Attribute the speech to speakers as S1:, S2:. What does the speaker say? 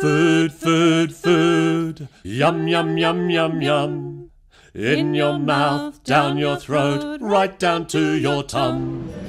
S1: Food, food, food, yum, yum, yum, yum, yum. In your mouth, down your throat, right down to your tongue.